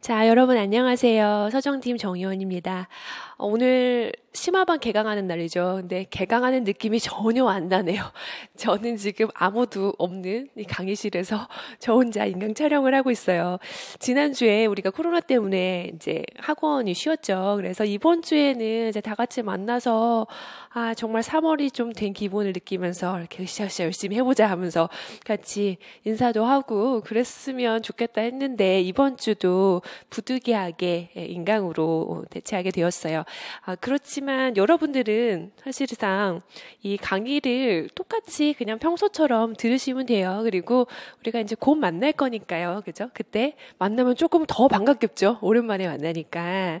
자, 여러분 안녕하세요. 서정팀 정의원입니다. 어, 오늘 심화방 개강하는 날이죠. 근데 개강하는 느낌이 전혀 안 나네요. 저는 지금 아무도 없는 이 강의실에서 저 혼자 인강 촬영을 하고 있어요. 지난주에 우리가 코로나 때문에 이제 학원이 쉬었죠. 그래서 이번 주에는 이제 다 같이 만나서 아, 정말 3월이 좀 된 기분을 느끼면서 이렇게 으쌰으쌰 열심히 해보자 하면서 같이 인사도 하고 그랬으면 좋겠다 했는데 이번 주도 부득이하게 예, 인강으로 어, 대체하게 되었어요. 아, 그렇지만 여러분들은 사실상 이 강의를 똑같이 그냥 평소처럼 들으시면 돼요. 그리고 우리가 이제 곧 만날 거니까요. 그죠? 그때 만나면 조금 더 반갑겠죠? 오랜만에 만나니까.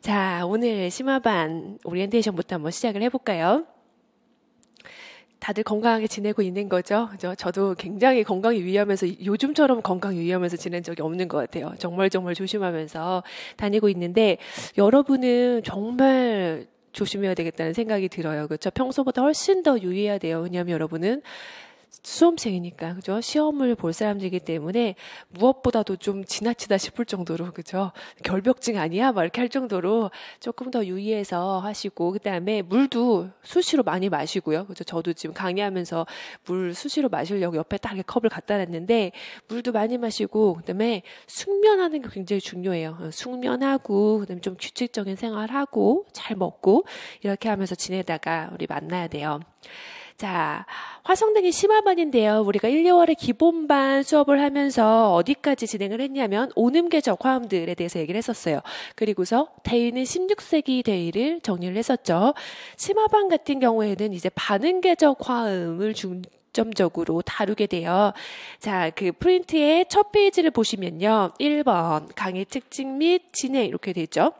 자, 오늘 심화반 오리엔테이션부터 한번 시작을 해볼까요? 다들 건강하게 지내고 있는 거죠. 그죠? 저도 굉장히 건강 유의하면서 요즘처럼 건강 유의하면서 지낸 적이 없는 것 같아요. 정말 정말 조심하면서 다니고 있는데 여러분은 정말 조심해야 되겠다는 생각이 들어요. 그렇죠? 평소보다 훨씬 더 유의해야 돼요. 왜냐하면 여러분은 수험생이니까 그죠? 시험을 볼 사람들이기 때문에 무엇보다도 좀 지나치다 싶을 정도로 그죠? 결벽증 아니야? 막 이렇게 할 정도로 조금 더 유의해서 하시고 그다음에 물도 수시로 많이 마시고요. 그죠? 저도 지금 강의하면서 물 수시로 마시려고 옆에 딱 이렇게 컵을 갖다 놨는데 물도 많이 마시고 그다음에 숙면하는 게 굉장히 중요해요. 어, 숙면하고 그다음에 좀 규칙적인 생활하고 잘 먹고 이렇게 하면서 지내다가 우리 만나야 돼요. 자, 화성등이 심화반인데요. 우리가 1, 2월에 기본반 수업을 하면서 어디까지 진행을 했냐면 오음계적 화음들에 대해서 얘기를 했었어요. 그리고서 대위는 16세기 대위를 정리를 했었죠. 심화반 같은 경우에는 이제 반응계적 화음을 중, 점적으로 다루게 돼요. 자, 그 프린트의 첫 페이지를 보시면요. 1번 강의 특징 및 진행 이렇게 되죠.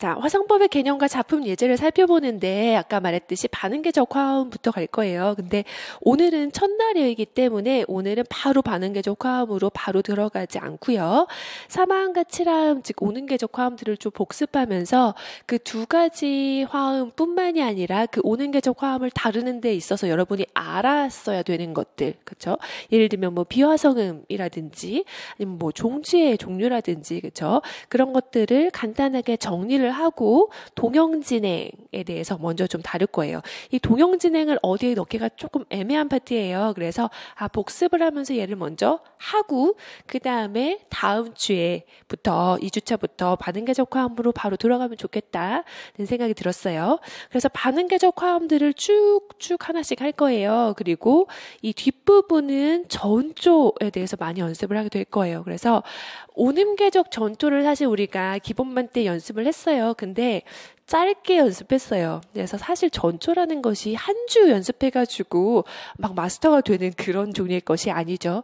자, 화성법의 개념과 작품 예제를 살펴보는데 아까 말했듯이 반응계적 화음부터 갈 거예요. 근데 오늘은 첫날이기 때문에 오늘은 바로 반응계적 화음으로 바로 들어가지 않고요. 사망과 칠화음 즉 오는계적 화음들을 좀 복습하면서 그 두 가지 화음뿐만이 아니라 그 오는계적 화음을 다루는 데 있어서 여러분이 알았어야 되는 것들. 그렇죠? 예를 들면 뭐 비화성음이라든지 아니면 뭐 종지의 종류라든지 그렇죠? 그런 것들을 간단하게 정리를 진행을 하고 동영 진행에 대해서 먼저 좀 다룰 거예요. 이 동영 진행을 어디에 넣기가 조금 애매한 파트예요. 그래서 아 복습을 하면서 얘를 먼저 하고 그 다음에 다음 주에부터 2주차부터 반응계적 화음으로 바로 들어가면 좋겠다는 생각이 들었어요. 그래서 반응계적 화음들을 쭉쭉 하나씩 할 거예요. 그리고 이 뒷부분은 전조에 대해서 많이 연습을 하게 될 거예요. 그래서 온음계적 전조를 사실 우리가 기본만 때 연습을 했어요. 근데 짧게 연습했어요. 그래서 사실 전초라는 것이 한 주 연습해가지고 막 마스터가 되는 그런 종류의 것이 아니죠.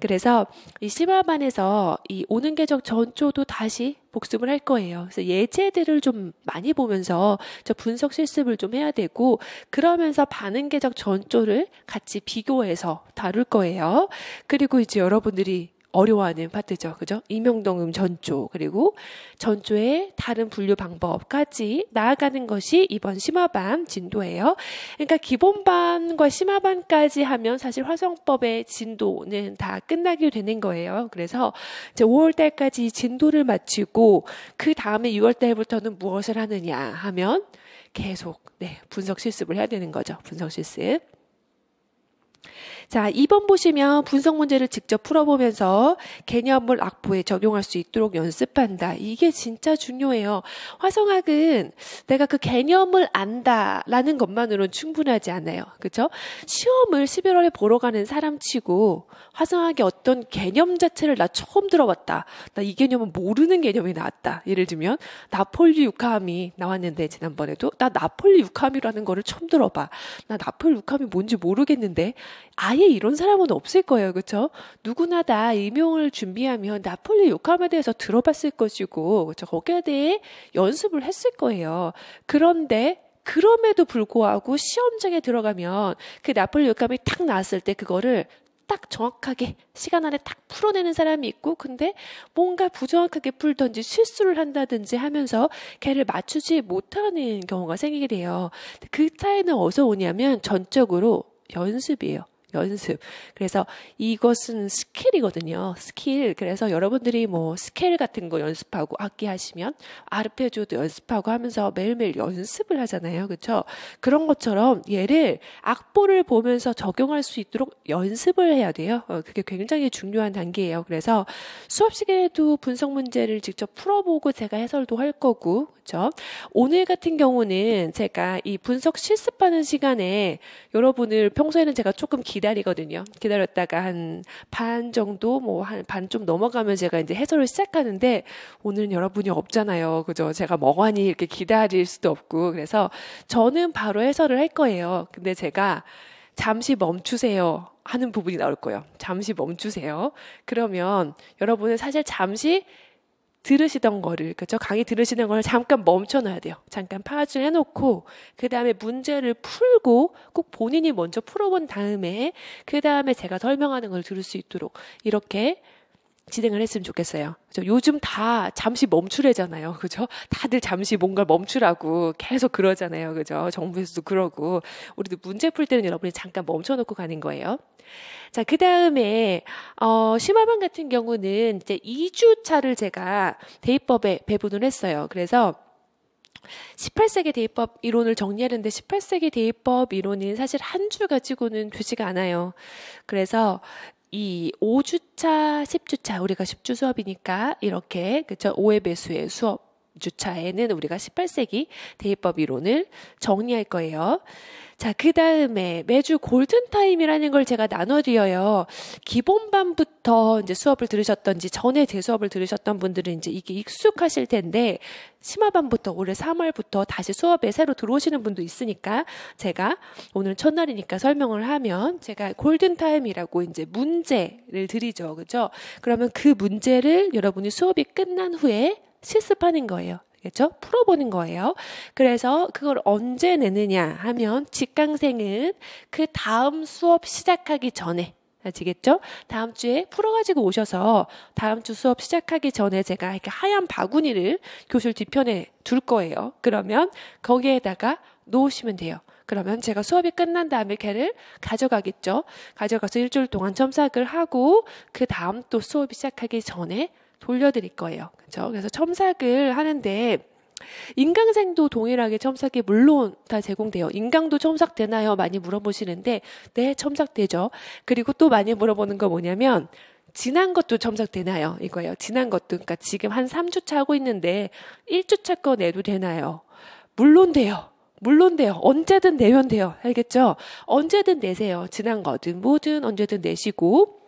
그래서 이 심화반에서 이 오는 계적 전초도 다시 복습을 할 거예요. 그래서 예제들을 좀 많이 보면서 저 분석 실습을 좀 해야 되고 그러면서 반응 계적 전초를 같이 비교해서 다룰 거예요. 그리고 이제 여러분들이 어려워하는 파트죠. 그죠? 이명동음 전조, 그리고 전조의 다른 분류 방법까지 나아가는 것이 이번 심화반 진도예요. 그러니까 기본반과 심화반까지 하면 사실 화성법의 진도는 다 끝나게 되는 거예요. 그래서 이제 5월 달까지 진도를 마치고 그 다음에 6월 달부터는 무엇을 하느냐 하면 계속 네, 분석 실습을 해야 되는 거죠. 분석 실습. 자, 2번 보시면 분석 문제를 직접 풀어보면서 개념을 악보에 적용할 수 있도록 연습한다. 이게 진짜 중요해요. 화성학은 내가 그 개념을 안다라는 것만으로는 충분하지 않아요. 그쵸 시험을 11월에 보러 가는 사람 치고 화성학의 어떤 개념 자체를 나 처음 들어봤다. 나 이 개념은 모르는 개념이 나왔다. 예를 들면, 나폴리 육함이 나왔는데, 지난번에도. 나 나폴리 육함이라는 거를 처음 들어봐. 나 나폴리 육함이 뭔지 모르겠는데, 아예 이런 사람은 없을 거예요. 그쵸 누구나 다 임용을 준비하면 나폴리 요카마에 대해서 들어봤을 것이고 그쵸 거기에 대해 연습을 했을 거예요. 그런데 그럼에도 불구하고 시험장에 들어가면 그 나폴리 욕함이탁 나왔을 때 그거를 딱 정확하게 시간 안에 딱 풀어내는 사람이 있고 근데 뭔가 부정확하게 풀던지 실수를 한다든지 하면서 걔를 맞추지 못하는 경우가 생기게 돼요. 그 차이는 어디서 오냐면 전적으로 연습이에요. 연습. 그래서 이것은 스킬이거든요. 스킬. 그래서 여러분들이 뭐 스케일 같은 거 연습하고 악기 하시면 아르페지오도 연습하고 하면서 매일매일 연습을 하잖아요. 그렇죠? 그런 것처럼 얘를 악보를 보면서 적용할 수 있도록 연습을 해야 돼요. 어, 그게 굉장히 중요한 단계예요. 그래서 수업 시간에도 분석 문제를 직접 풀어보고 제가 해설도 할 거고. 그렇죠? 오늘 같은 경우는 제가 이 분석 실습하는 시간에 여러분을 평소에는 제가 조금 기 기다리거든요. 기다렸다가 한 반 정도 뭐 한 반 좀 넘어가면 제가 이제 해설을 시작하는데 오늘은 여러분이 없잖아요. 그죠? 제가 멍하니 이렇게 기다릴 수도 없고 그래서 저는 바로 해설을 할 거예요. 근데 제가 잠시 멈추세요. 하는 부분이 나올 거예요. 잠시 멈추세요. 그러면 여러분은 사실 잠시 들으시던 거를 그렇죠 강의 들으시는 걸 잠깐 멈춰놔야 돼요 잠깐 파즈 해놓고 그 다음에 문제를 풀고 꼭 본인이 먼저 풀어본 다음에 그 다음에 제가 설명하는 걸 들을 수 있도록 이렇게 진행을 했으면 좋겠어요. 그죠? 요즘 다 잠시 멈추래잖아요. 그죠? 다들 잠시 뭔가 멈추라고 계속 그러잖아요. 그죠? 정부에서도 그러고. 우리도 문제 풀 때는 여러분이 잠깐 멈춰놓고 가는 거예요. 자, 그 다음에, 어, 심화반 같은 경우는 이제 2주차를 제가 대입법에 배분을 했어요. 그래서 18세기 대입법 이론을 정리하는데 18세기 대입법 이론이 사실 한 주 가지고는 되지가 않아요. 그래서 이 5주차, 10주차, 우리가 10주 수업이니까 이렇게, 그쵸? 5의 배수의 수업. 주차에는 우리가 18세기 대입법 이론을 정리할 거예요. 자, 그 다음에 매주 골든타임이라는 걸 제가 나눠드려요. 기본반부터 이제 수업을 들으셨던지 전에 제 수업을 들으셨던 분들은 이제 이게 익숙하실 텐데 심화반부터 올해 3월부터 다시 수업에 새로 들어오시는 분도 있으니까 제가 오늘 첫날이니까 설명을 하면 제가 골든타임이라고 이제 문제를 드리죠. 그죠? 그러면 그 문제를 여러분이 수업이 끝난 후에 실습하는 거예요. 그렇죠? 풀어보는 거예요. 그래서 그걸 언제 내느냐 하면 직강생은 그 다음 수업 시작하기 전에 아시겠죠? 다음 주에 풀어가지고 오셔서 다음 주 수업 시작하기 전에 제가 이렇게 하얀 바구니를 교실 뒤편에 둘 거예요. 그러면 거기에다가 놓으시면 돼요. 그러면 제가 수업이 끝난 다음에 걔를 가져가겠죠. 가져가서 일주일 동안 첨삭을 하고 그 다음 또 수업이 시작하기 전에 돌려드릴 거예요. 그렇죠? 그래서 첨삭을 하는데 인강생도 동일하게 첨삭이 물론 다 제공돼요. 인강도 첨삭되나요? 많이 물어보시는데 네, 첨삭되죠. 그리고 또 많이 물어보는 거 뭐냐면 지난 것도 첨삭되나요? 이거예요. 지난 것도 그러니까 지금 한 3주차 하고 있는데 1주차 거 내도 되나요? 물론 돼요. 물론 돼요. 언제든 내면 돼요. 알겠죠? 언제든 내세요. 지난 거든 뭐든 언제든 내시고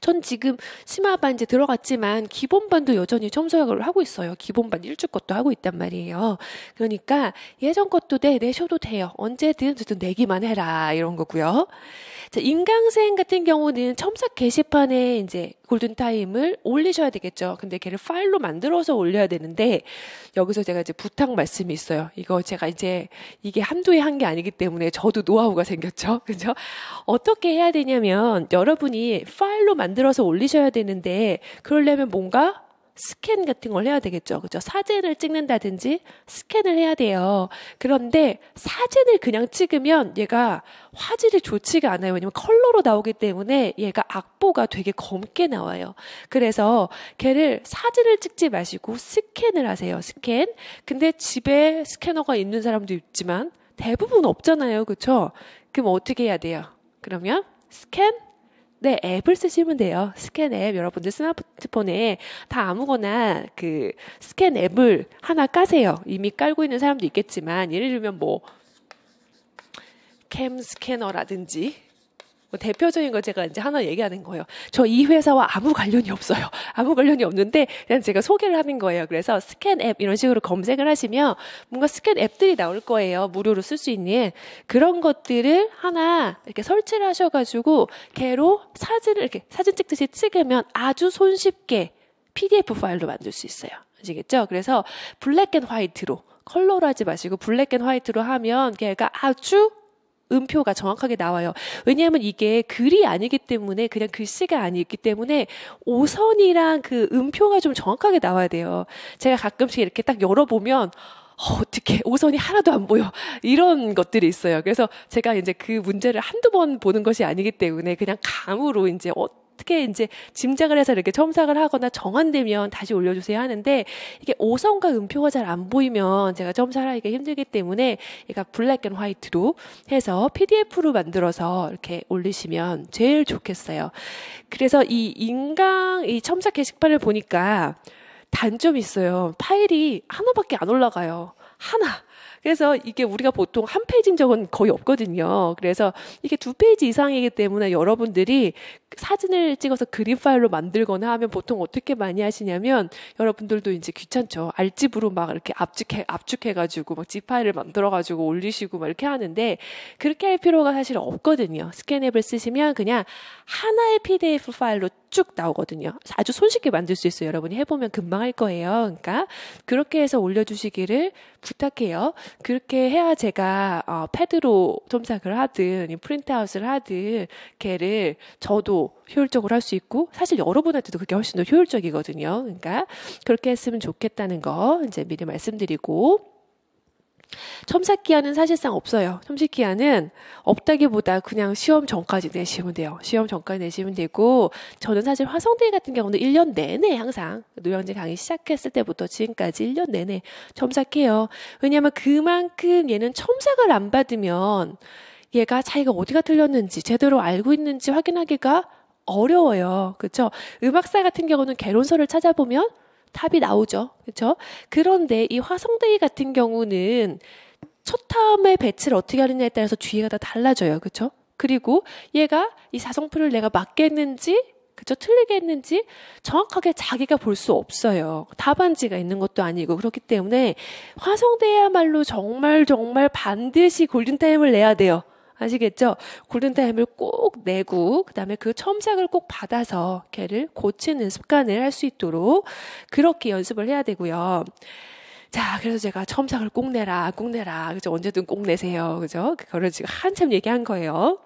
전 지금 심화반 이제 들어갔지만 기본반도 여전히 첨삭을 하고 있어요. 기본반 일주 것도 하고 있단 말이에요. 그러니까 예전 것도 돼, 내셔도 돼요. 언제든 든 내기만 해라 이런 거고요. 자, 인강생 같은 경우는 첨삭 게시판에 이제 골든 타임을 올리셔야 되겠죠. 근데 걔를 파일로 만들어서 올려야 되는데 여기서 제가 이제 부탁 말씀이 있어요. 이거 제가 이제 이게 한두 해 한 게 아니기 때문에 저도 노하우가 생겼죠. 그죠? 어떻게 해야 되냐면 여러분이 파일로 만들어서 올리셔야 되는데 그러려면 뭔가 스캔 같은 걸 해야 되겠죠. 그죠? 사진을 찍는다든지 스캔을 해야 돼요. 그런데 사진을 그냥 찍으면 얘가 화질이 좋지가 않아요. 왜냐면 컬러로 나오기 때문에 얘가 악보가 되게 검게 나와요. 그래서 걔를 사진을 찍지 마시고 스캔을 하세요. 스캔. 근데 집에 스캐너가 있는 사람도 있지만 대부분 없잖아요. 그쵸? 그럼 어떻게 해야 돼요? 그러면 스캔, 네, 앱을 쓰시면 돼요. 스캔 앱. 여러분들 스마트폰에 다 아무거나 그 스캔 앱을 하나 까세요. 이미 깔고 있는 사람도 있겠지만, 예를 들면 뭐, 캠 스캐너라든지, 뭐 대표적인 걸 제가 이제 하나 얘기하는 거예요. 저 이 회사와 아무 관련이 없어요. 아무 관련이 없는데 그냥 제가 소개를 하는 거예요. 그래서 스캔 앱 이런 식으로 검색을 하시면 뭔가 스캔 앱들이 나올 거예요. 무료로 쓸 수 있는 그런 것들을 하나 이렇게 설치를 하셔가지고 개로 사진을 이렇게 사진 찍듯이 찍으면 아주 손쉽게 PDF 파일로 만들 수 있어요. 아시겠죠? 그래서 블랙 앤 화이트로 컬러로 하지 마시고 블랙 앤 화이트로 하면 걔가 아주 음표가 정확하게 나와요. 왜냐하면 이게 글이 아니기 때문에 그냥 글씨가 아니기 때문에 오선이랑 그 음표가 좀 정확하게 나와야 돼요. 제가 가끔씩 이렇게 딱 열어보면 어, 어떻게 오선이 하나도 안 보여 이런 것들이 있어요. 그래서 제가 이제 그 문제를 한두 번 보는 것이 아니기 때문에 그냥 감으로 이제 어, 어떻게 이제 짐작을 해서 이렇게 첨삭을 하거나 정한되면 다시 올려주세요 하는데 이게 오성과 음표가 잘 안 보이면 제가 첨삭하기가 힘들기 때문에 얘가 블랙 앤 화이트로 해서 PDF로 만들어서 이렇게 올리시면 제일 좋겠어요. 그래서 이 인강 이 첨삭 게시판을 보니까 단점이 있어요. 파일이 하나밖에 안 올라가요. 하나. 그래서 이게 우리가 보통 한 페이지인 적은 거의 없거든요. 그래서 이게 두 페이지 이상이기 때문에 여러분들이 사진을 찍어서 그림 파일로 만들거나 하면 보통 어떻게 많이 하시냐면 여러분들도 이제 귀찮죠. 알집으로 막 이렇게 압축해 압축해가지고 막 지파일을 만들어가지고 올리시고 막 이렇게 하는데 그렇게 할 필요가 사실 없거든요. 스캔앱을 쓰시면 그냥 하나의 PDF 파일로 쭉 나오거든요. 아주 손쉽게 만들 수 있어요. 여러분이 해보면 금방 할 거예요. 그러니까 그렇게 해서 올려주시기를 부탁해요. 그렇게 해야 제가 어, 패드로 톰삭을 하든 프린트아웃을 하든 걔를 저도 효율적으로 할 수 있고 사실 여러분한테도 그게 훨씬 더 효율적이거든요. 그러니까 그렇게 했으면 좋겠다는 거 이제 미리 말씀드리고 첨삭기한은 사실상 없어요. 첨삭기한은 없다기보다 그냥 시험 전까지 내시면 돼요. 시험 전까지 내시면 되고 저는 사실 화성대 같은 경우는 1년 내내 항상 노영진 강의 시작했을 때부터 지금까지 1년 내내 첨삭해요. 왜냐하면 그만큼 얘는 첨삭을 안 받으면 얘가 자기가 어디가 틀렸는지 제대로 알고 있는지 확인하기가 어려워요. 그렇죠? 음악사 같은 경우는 개론서를 찾아보면 답이 나오죠. 그렇죠? 그런데 이화성대이 같은 경우는 첫 탐의 배치를 어떻게 하느냐에 따라서 주의가 다 달라져요. 그렇죠? 그리고 얘가 이 사성표를 내가 맞겠는지 그쵸 그렇죠? 틀리게 했는지 정확하게 자기가 볼 수 없어요. 답안지가 있는 것도 아니고 그렇기 때문에 화성대야말로 정말 정말 반드시 골든타임을 내야 돼요. 아시겠죠? 골든타임을 꼭 내고 그다음에 그 첨삭을 꼭 받아서 걔를 고치는 습관을 할 수 있도록 그렇게 연습을 해야 되고요. 자, 그래서 제가 첨삭을 꼭 내라, 꼭 내라. 그죠? 언제든 꼭 내세요. 그죠? 그거를 지금 한참 얘기한 거예요.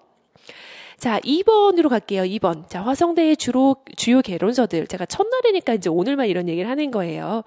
자, 2번으로 갈게요. 2번. 자, 화성대의 주로, 주요 개론서들. 제가 첫날이니까 이제 오늘만 이런 얘기를 하는 거예요.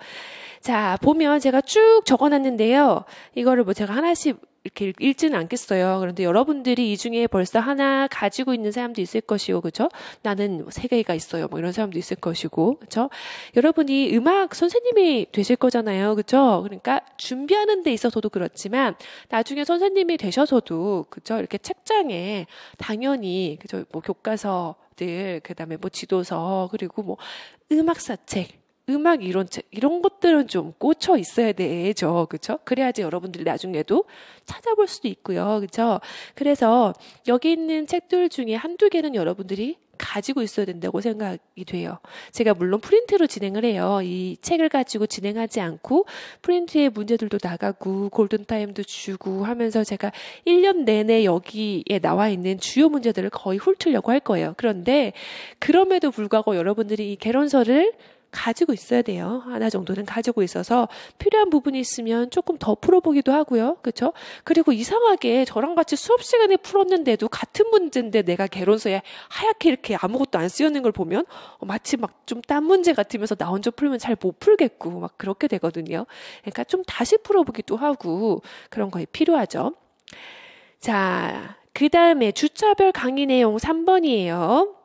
자, 보면 제가 쭉 적어 놨는데요. 이거를 뭐 제가 하나씩 이렇게 읽지는 않겠어요. 그런데 여러분들이 이 중에 벌써 하나 가지고 있는 사람도 있을 것이고, 그쵸 나는 뭐 세 개가 있어요. 뭐 이런 사람도 있을 것이고, 그쵸 여러분이 음악 선생님이 되실 거잖아요. 그쵸 그러니까 준비하는 데 있어서도 그렇지만, 나중에 선생님이 되셔서도, 그쵸 이렇게 책장에 당연히, 그쵸뭐 교과서들, 그 다음에 뭐 지도서, 그리고 뭐 음악사책, 음악 이런 이런 것들은 좀 꽂혀 있어야 되죠. 그렇죠? 그래야지 여러분들이 나중에도 찾아볼 수도 있고요. 그렇죠? 그래서 여기 있는 책들 중에 한두 개는 여러분들이 가지고 있어야 된다고 생각이 돼요. 제가 물론 프린트로 진행을 해요. 이 책을 가지고 진행하지 않고 프린트의 문제들도 나가고 골든타임도 주고 하면서 제가 1년 내내 여기에 나와 있는 주요 문제들을 거의 훑으려고 할 거예요. 그런데 그럼에도 불구하고 여러분들이 이 개론서를 가지고 있어야 돼요. 하나 정도는 가지고 있어서 필요한 부분이 있으면 조금 더 풀어보기도 하고요. 그렇죠? 그리고 이상하게 저랑 같이 수업 시간에 풀었는데도 같은 문제인데 내가 개론서에 하얗게 이렇게 아무것도 안 쓰여있는 걸 보면 마치 막 좀 딴 문제 같으면서 나 혼자 풀면 잘 못 풀겠고 막 그렇게 되거든요. 그러니까 좀 다시 풀어보기도 하고 그런 거에 필요하죠. 자, 그 다음에 주차별 강의 내용 3번이에요.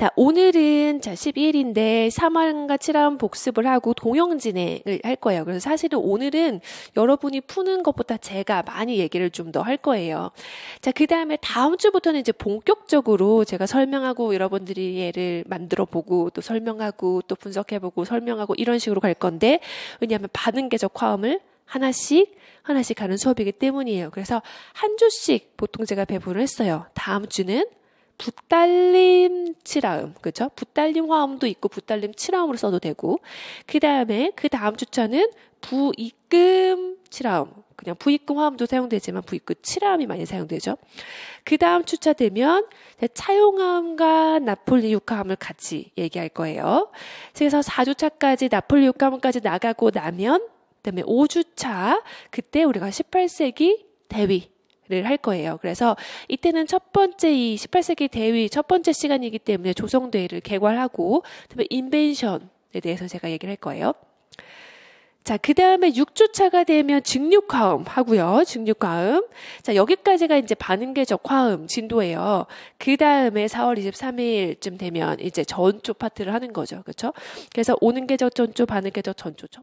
자, 오늘은 자, 12일인데 3화과 7화음 복습을 하고 동영 진행을 할 거예요. 그래서 사실은 오늘은 여러분이 푸는 것보다 제가 많이 얘기를 좀 더 할 거예요. 자, 그 다음에 다음 주부터는 이제 본격적으로 제가 설명하고 여러분들이 얘를 만들어 보고 또 설명하고 또 분석해 보고 설명하고 이런 식으로 갈 건데 왜냐하면 반응계적 화음을 하나씩 하나씩 가는 수업이기 때문이에요. 그래서 한 주씩 보통 제가 배분을 했어요. 다음 주는 부달림 칠화음, 그죠? 붓달림 화음도 있고 붓달림 칠화음으로 써도 되고, 그 다음에 그 다음 주차는 부익금 칠화음, 그냥 부익금 화음도 사용되지만 부익금 칠화음이 많이 사용되죠. 그 다음 주차 되면 차용화음과 나폴리 육화음을 같이 얘기할 거예요. 그래서 4주차까지 나폴리 육화음까지 나가고 나면, 그 다음에 5주차, 그때 우리가 18세기 대위, 할 거예요. 그래서 이때는 첫 번째 이 18세기 대위 첫 번째 시간이기 때문에 조성대를 개괄하고 그다음에 인벤션에 대해서 제가 얘기를 할 거예요. 자, 그 다음에 6주차가 되면 증류화음 하고요. 증류화음 자, 여기까지가 이제 반응계적 화음 진도예요. 그 다음에 4월 23일쯤 되면 이제 전조 파트를 하는 거죠. 그렇죠 그래서 오는계적 전조, 반응계적 전조. 죠